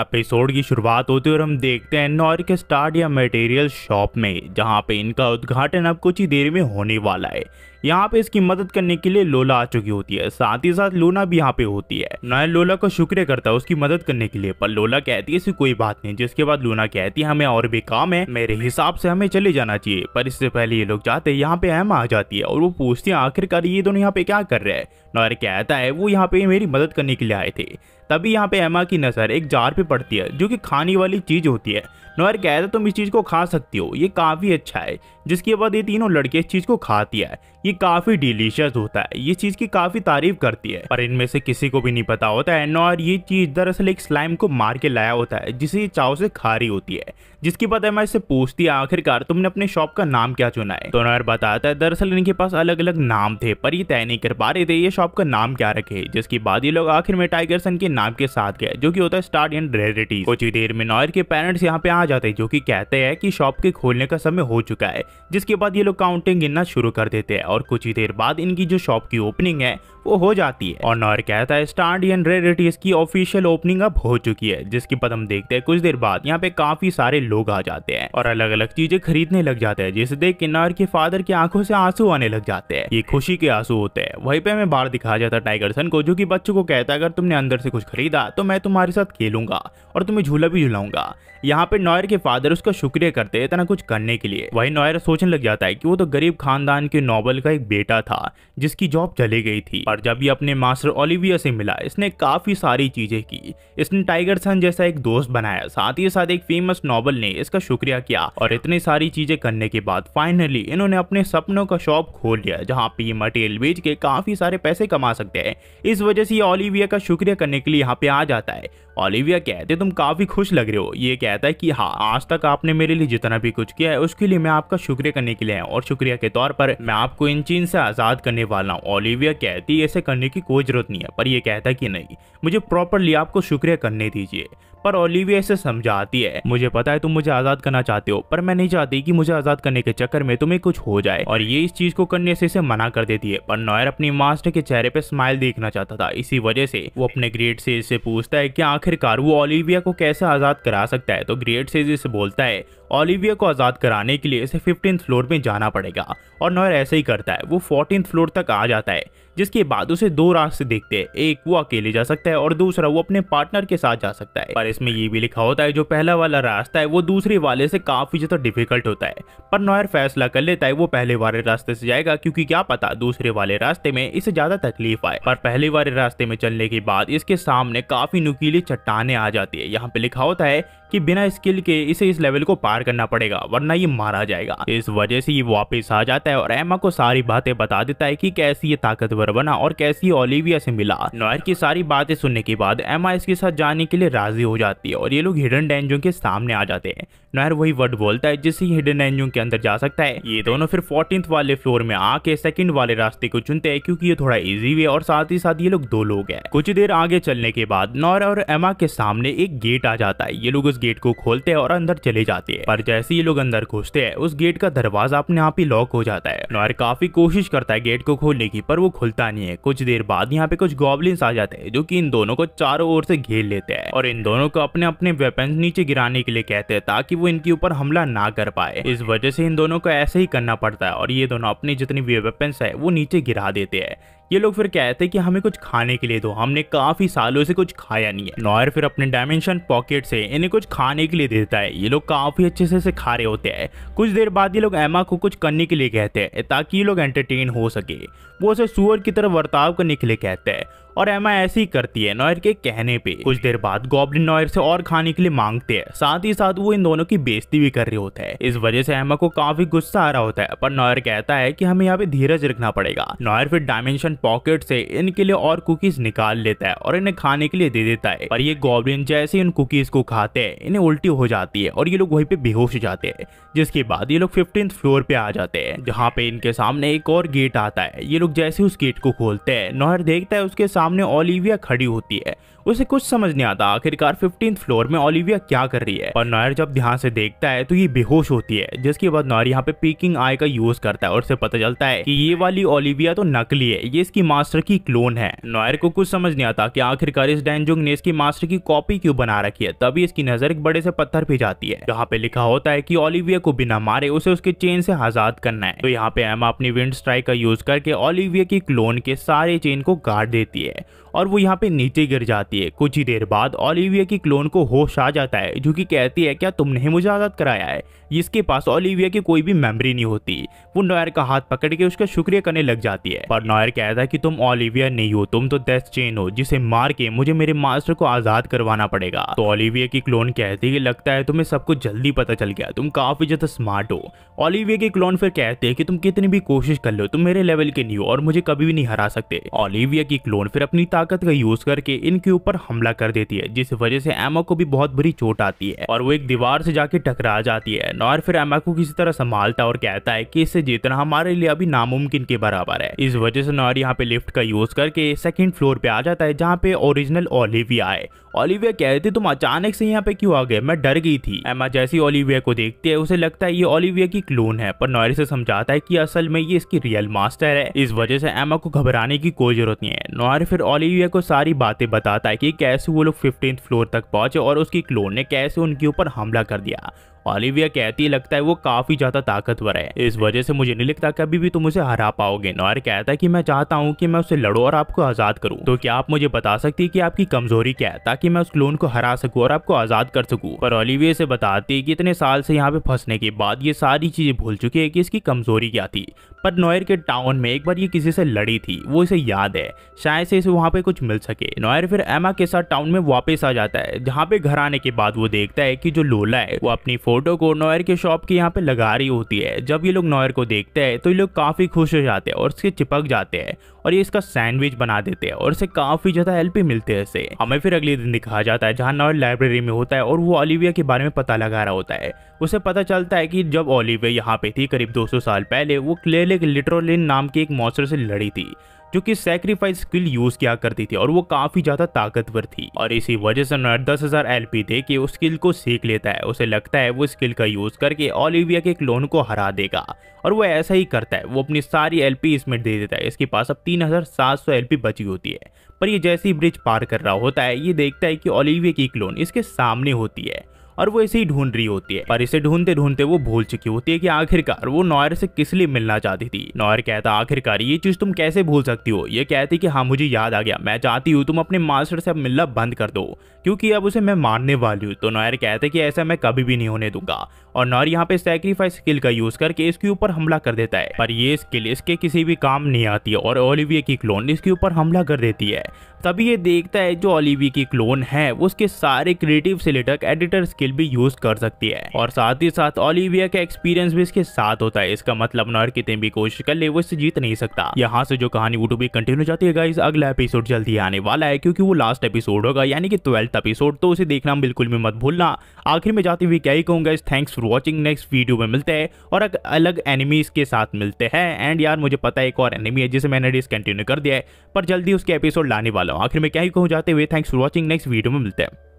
episode की शुरुआत होती है और हम देखते हैं नॉर के स्टार्ट या मटेरियल शॉप में जहाँ पे इनका उद्घाटन अब कुछ ही देर में होने वाला है यहाँ पे इसकी मदद करने के लिए लोला आ चुकी होती है साथ ही साथ लोना भी यहाँ पे होती है नॉयन लोला का शुक्रिया करता है उसकी मदद करने के लिए पर लोला कहती है इसकी कोई बात नहीं जिसके बाद लोना कहती है हमें और भी काम है मेरे हिसाब से हमें चले जाना चाहिए पर इससे पहले ये लोग जाते हैं यहाँ पे एम आ जाती है और वो पूछती है आखिरकार ये दोनों यहाँ पे क्या कर रहे हैं नॉयर कहता है वो यहाँ पे मेरी मदद करने के लिए आए थे तभी यहाँ पे एमा की नज़र एक जार पे पड़ती है जो कि खाने वाली चीज़ होती है नोयर कहता है तुम इस चीज़ को खा सकती हो ये काफ़ी अच्छा है जिसके बाद ये तीनों लड़के इस चीज़ को खाती है ये काफ़ी डिलीशियस होता है ये चीज़ की काफ़ी तारीफ करती है पर इनमें से किसी को भी नहीं पता होता है नोहर ये चीज़ दरअसल एक स्लाइम को मार के लाया होता है जिसे ये चाव से खा रही होती है जिसके बाद एमा से पूछती है आखिरकार तुमने अपने शॉप का नाम क्या चुना है तो नोयर बताता है दरअसल इनके पास अलग अलग नाम थे पर ये तय नहीं कर पा रहे थे ये शॉप का नाम क्या रखे जिसके बाद ये लोग आखिर में टाइगर सन के नाम के साथ गए जो की होता है स्टार्ट एंड रेरिटीज कुछ ही देर में नॉयर के पेरेंट्स यहाँ पे आ जाते हैं जो कि कहते हैं कि शॉप के खोलने का समय हो चुका है जिसके बाद ये लोग काउंटिंग गिनना शुरू कर देते हैं और कुछ ही देर बाद इनकी जो शॉप की ओपनिंग है वो हो जाती है और नॉर कहता है स्टार्डियन रेरिटीज की ऑफिशियल ओपनिंग अब हो चुकी है जिसकी पद हम देखते हैं कुछ देर बाद यहाँ पे काफी सारे लोग आ जाते हैं और अलग अलग चीजें खरीदने लग जाते हैं जिसे देख के नॉर के फादर की आंखों से आंसू आने लग जाते हैं ये खुशी के आंसू होते हैं वहीं पे हमें बाहर दिखाया जाता है सन को जो की बच्चों को कहता है अगर तुमने अंदर से कुछ खरीदा तो मैं तुम्हारे साथ खेलूंगा और तुम्हें झूला भी झूलाऊंगा यहाँ पे नॉयर के फादर उसका शुक्रिया करते हैं इतना कुछ करने के लिए वही नॉयर सोचने लग जाता है कि वो तो गरीब खानदान के नॉबल का एक बेटा था जिसकी जॉब चली गई थी पर जब ये अपने मास्टर ओलिविया से मिला इसने काफ़ी सारी चीज़ें की इसने टाइगर सन जैसा एक दोस्त बनाया साथ ही साथ एक फेमस नॉवल ने इसका शुक्रिया किया और इतनी सारी चीज़ें करने के बाद फाइनली इन्होंने अपने सपनों का शॉप खोल लिया जहाँ पे मटेरियल बेच के काफ़ी सारे पैसे कमा सकते हैं इस वजह से ये ओलिविया का शुक्रिया करने के लिए यहाँ पे आ जाता है ओलिविया कहते तुम काफ़ी खुश लग रहे हो ये कहता है कि हाँ आज तक आपने मेरे लिए जितना भी कुछ किया है उसके लिए मैं आपका शुक्रिया करने के लिए और शुक्रिया के तौर पर मैं आपको इन चीन से आज़ाद करने वाला हूँ ओलिविया कहती लिए ऐसे करने की कोई ज़रूरत नहीं है पर यह कहता कि नहीं मुझे प्रॉपरली आपको शुक्रिया करने दीजिए पर ओलिविया इसे समझाती है मुझे पता है तुम मुझे आज़ाद करना चाहते हो पर मैं नहीं चाहती कि मुझे आज़ाद करने के चक्कर में तुम्हें कुछ हो जाए और ये इस चीज़ को करने से इसे मना कर देती है पर नॉयर अपनी मास्टर के चेहरे पे स्माइल देखना चाहता था इसी वजह से वो अपने ग्रेट सेज से पूछता है कि आखिरकार वो ओलिविया को कैसे आज़ाद करा सकता है तो ग्रेट सेज इसे बोलता है ओलिविया को आज़ाद कराने के लिए इसे फिफ्टीन फ्लोर में जाना पड़ेगा और नोयर ऐसे ही करता है वो फोर्टीन फ्लोर तक आ जाता है जिसके बाद उसे दो रास्ते देखते हैं एक वो अकेले जा सकता है और दूसरा वो अपने पार्टनर के साथ जा सकता है पर इसमें ये भी लिखा होता है जो पहला वाला रास्ता है वो दूसरे वाले से काफी ज्यादा डिफिकल्ट होता है पर नोयर फैसला कर लेता है वो पहले वाले रास्ते से जाएगा क्योंकि क्या पता दूसरे वाले रास्ते में इसे ज्यादा तकलीफ आए पर पहले वाले रास्ते में चलने के बाद इसके सामने काफी नुकीली चट्टाने आ जाती है यहाँ पे लिखा होता है कि बिना स्किल के इसे इस लेवल को पार करना पड़ेगा वरना ये मारा जाएगा इस वजह से ये वापस आ जाता है और एमा को सारी बातें बता देता है कि कैसी ये ताकतवर बना और कैसी ओलिविया से मिला नोयर की सारी बातें सुनने के बाद एमा इसके साथ जाने के लिए राजी हो जाती है और ये लोग हिडन डेंजो के सामने आ जाते हैं नोयर वही वर्ड बोलता है जिससे हिडन एंजू के अंदर जा सकता है ये दोनों फिर फोर्टीन वाले फ्लोर में आके सेकंड वाले रास्ते को चुनते हैं क्योंकि ये थोड़ा इजी वे और साथ ही साथ ये लोग दो लोग हैं कुछ देर आगे चलने के बाद नौर और एमा के सामने एक गेट आ जाता है ये लोग उस गेट को खोलते हैं और अंदर चले जाते हैं पर जैसे ये लोग अंदर घुसते हैं उस गेट का दरवाजा अपने आप ही लॉक हो जाता है नोर काफी कोशिश करता है गेट को खोलने की पर वो खुलता नहीं है कुछ देर बाद यहाँ पे कुछ गॉबलिन्स आ जाते हैं जो की इन दोनों को चारों ओर से घेर लेते हैं और इन दोनों को अपने अपने वेपन नीचे गिराने के लिए कहते हैं ताकि वो इनके ऊपर हमला ना कर पाए इस वजह से इन दोनों को ऐसे ही करना पड़ता है और ये दोनों अपने जितनी भी वेपन्स है वो नीचे गिरा देते हैं ये लोग फिर कहते हैं कि हमें कुछ खाने के लिए दो हमने काफी सालों से कुछ खाया नहीं है नॉयर फिर अपने डायमेंशन पॉकेट से इन्हें कुछ खाने के लिए देता है ये लोग काफी अच्छे से इसे खा रहे होते हैं कुछ देर बाद ये लोग एमा को कुछ करने के लिए कहते हैं ताकि ये लोग एंटरटेन हो सके वो उसे सुअर की तरफ बर्ताव करने के लिए कहते हैं और एमा ऐसे ही करती है नॉयर के कहने पे कुछ देर बाद गॉबलिन नॉयर से और खाने के लिए मांगते हैं साथ ही साथ वो इन दोनों की बेइज्जती भी कर रहे होता है इस वजह से एमा को काफी गुस्सा आ रहा होता है पर नॉयर कहता है कि हमें यहाँ पे धीरज रखना पड़ेगा नॉयर फिर डायमेंशन पॉकेट से इनके लिए और कुकीज निकाल लेता है और इन्हें खाने के लिए दे देता है पर ये गोब्लिन जैसे इन कुकीज को खाते हैं इन्हें उल्टी हो जाती है और ये लोग वहीं पे बेहोश हो जाते हैं जिसके बाद ये लोग फिफ्टीन फ्लोर पे आ जाते हैं जहाँ पे इनके सामने एक और गेट आता है ये लोग जैसे उस गेट को खोलते हैं नोहर देखता है उसके सामने ओलिविया खड़ी होती है उसे कुछ समझ नहीं आता आखिरकार फिफ्टीन फ्लोर में ओलिविया क्या कर रही है और नॉयर जब ध्यान से देखता है तो ये बेहोश होती है जिसके बाद नॉयर यहाँ पे पीकिंग आई का यूज करता है और उसे पता चलता है कि ये वाली ओलिविया तो नकली है ये नेस की मास्टर की क्लोन है नॉयर को कुछ समझ नहीं आता कि आखिरकार इस डेंजुंग ने इसकी मास्टर की कॉपी क्यों बना रखी है तभी इसकी नजर एक बड़े से पत्थर पे जाती है जहाँ पे लिखा होता है की ओलिविया को बिना मारे उसे उसके चेन से आजाद करना है तो यहाँ पे एम अपनी विंड स्ट्राइक का यूज करके ओलिविया की क्लोन के सारे चेन को गाड़ देती है और वो यहाँ पे नीचे गिर जाती है कुछ ही देर बाद ओलिविया की क्लोन को होश आ जाता है जो कि कहती है क्या तुमने ही मुझे आजाद कराया है जिसके पास ओलिविया की कोई भी मेमोरी नहीं होती वो नॉयर का हाथ पकड़ के उसका शुक्रिया करने लग जाती है पर नॉयर कहता था कि तुम ओलिविया नहीं हो तुम तो डेथ चेन हो जिसे मार के मुझे मेरे मास्टर को आजाद करवाना पड़ेगा तो ओलिविया की क्लोन कहती है लगता है तुम्हें सब कुछ जल्दी पता चल गया तुम काफी ज्यादा स्मार्ट हो ओलिविया की क्लोन फिर कहते है कि तुम कितनी भी कोशिश कर लो तुम मेरे लेवल के नहीं हो और मुझे कभी भी नहीं हरा सकते ओलिविया की क्लोन फिर अपनी ताकत का यूज करके इनके ऊपर हमला कर देती है जिस वजह से एमा को भी बहुत बुरी चोट आती है और वो एक दीवार से जाके टकरा जाती है नॉर फिर एमा को किसी तरह संभालता और कहता है कि इससे जीतना हमारे लिए अभी नामुमकिन के बराबर है इस वजह से नॉर यहाँ पे लिफ्ट का यूज करके सेकंड फ्लोर पे आ जाता है जहाँ पे ओरिजिनल ओलिविया है ओलिविया कह रही थी तुम अचानक से यहाँ पे क्यों आ गए मैं डर गई थी एमा जैसी ओलिविया को देखती है उसे लगता है ये ओलिविया की क्लोन है पर नॉयर से समझाता है कि असल में ये इसकी रियल मास्टर है इस वजह से एमा को घबराने की कोई जरूरत नहीं है नॉयर फिर ओलिविया को सारी बातें बताता है की कैसे वो लोग फिफ्टींथ फ्लोर तक पहुंचे और उसकी क्लोन ने कैसे उनके ऊपर हमला कर दिया ओलिविया कहती है लगता है वो काफी ज्यादा ताकतवर है इस वजह से मुझे नहीं लगता कभी भी तुम उसे हरा पाओगे नॉयर कहता है कि मैं चाहता हूँ कि मैं उसे लड़ू और आपको आजाद करूँ तो क्या आप मुझे बता सकती है कि आपकी कमजोरी क्या है ताकि मैं उस क्लोन को हरा सकूँ और आपको आजाद कर सकूँ पर ओलिविया से बताती है कि इतने साल से यहाँ पे फंसने के बाद ये सारी चीजें भूल चुकी है कि इसकी कमजोरी क्या थी पर नोयर के टाउन में एक बार ये किसी से लड़ी थी वो इसे याद है शायद से इसे वहाँ पे कुछ मिल सके नोयर फिर एमा के साथ टाउन में वापस आ जाता है जहाँ पे घर आने के बाद वो देखता है कि जो लोला है वो अपनी फोटो को नोयर के शॉप के यहाँ पे लगा रही होती है जब ये लोग नोयर को देखते हैं तो ये लोग काफी खुश हो जाते हैं और उसके चिपक जाते हैं और ये इसका सैंडविच बना देते हैं और इसे काफी ज्यादा हेल्प मिलते हैं इसे हमें फिर अगले दिन दिखाया जाता है जहाँ नॉयल लाइब्रेरी में होता है और वो ओलिविया के बारे में पता लगा रहा होता है उसे पता चलता है कि जब ओलिविया यहाँ पे थी करीब 200 साल पहले वो क्लेले लिटरोलिन नाम के एक मॉस्टर से लड़ी थी जो कि सेक्रीफाइस स्किल यूज किया करती थी और वो काफी ज्यादा ताकतवर थी और इसी वजह से नट दस हजार एलपी दे के उस स्किल को सीख लेता है उसे लगता है वो स्किल का यूज करके ओलिविया के क्लोन को हरा देगा और वो ऐसा ही करता है वो अपनी सारी एलपी इसमें दे देता है इसके पास अब तीन हजार सात सौ एलपी बची होती है पर ये जैसे ही ब्रिज पार कर रहा होता है ये देखता है कि ओलिविया की क्लोन इसके सामने होती है और वो इसे ही ढूंढ रही होती है पर इसे ढूंढते ढूंढते वो भूल चुकी होती है की आखिरकार वो नॉयर से किस लिए मिलना चाहती थी नॉयर कहता आखिरकार ये चीज तुम कैसे भूल सकती हो ये कहती की हाँ मुझे याद आ गया मैं चाहती हूँ तुम अपने मास्टर से अब मिलना बंद कर दो क्योंकि अब उसे मैं मारने वाली हूँ तो नॉयर कहते कि ऐसा मैं कभी भी नहीं होने दूंगा और नॉयर यहाँ पे सेक्रीफाइस स्किल का यूज करके इसके ऊपर हमला कर देता है पर ये स्किल इसके किसी भी काम नहीं आती है और ओलिविया की क्लोन इसके ऊपर हमला कर देती है तभी ये देखता है जो ओलिविया की क्लोन है उसके सारे क्रिएटिव से लेटर एडिटर स्किल स्किल भी यूज कर सकती है और साथ ही साथ ओलिविया का एक्सपीरियंस भी इसके साथ होता है इसका मतलब नर कितने भी कोशिश कर ले वो इससे जीत नहीं सकता यहाँ से जो कहानी वो भी कंटिन्यू जाती है गाइस अगला एपिसोड जल्दी आने वाला है क्योंकि वो लास्ट एपिसोड होगा यानी कि ट्वेल्थ एपिसोड तो उसे देखना बिल्कुल भी मत भूलना आखिर में जाते हुए क्या ही कहूंगा इस thanks for watching next video में मिलते हैं और अलग एनिमीज के साथ मिलते हैं एंड यार मुझे पता है एक और एनिमी है जिसे मैंने डिसकंटिन्यू कर दिया है पर जल्दी उसके एपिसोड लाने वाला हूँ आखिर में क्या ही कहूँ जाते हुए thanks for watching next video में मिलते हैं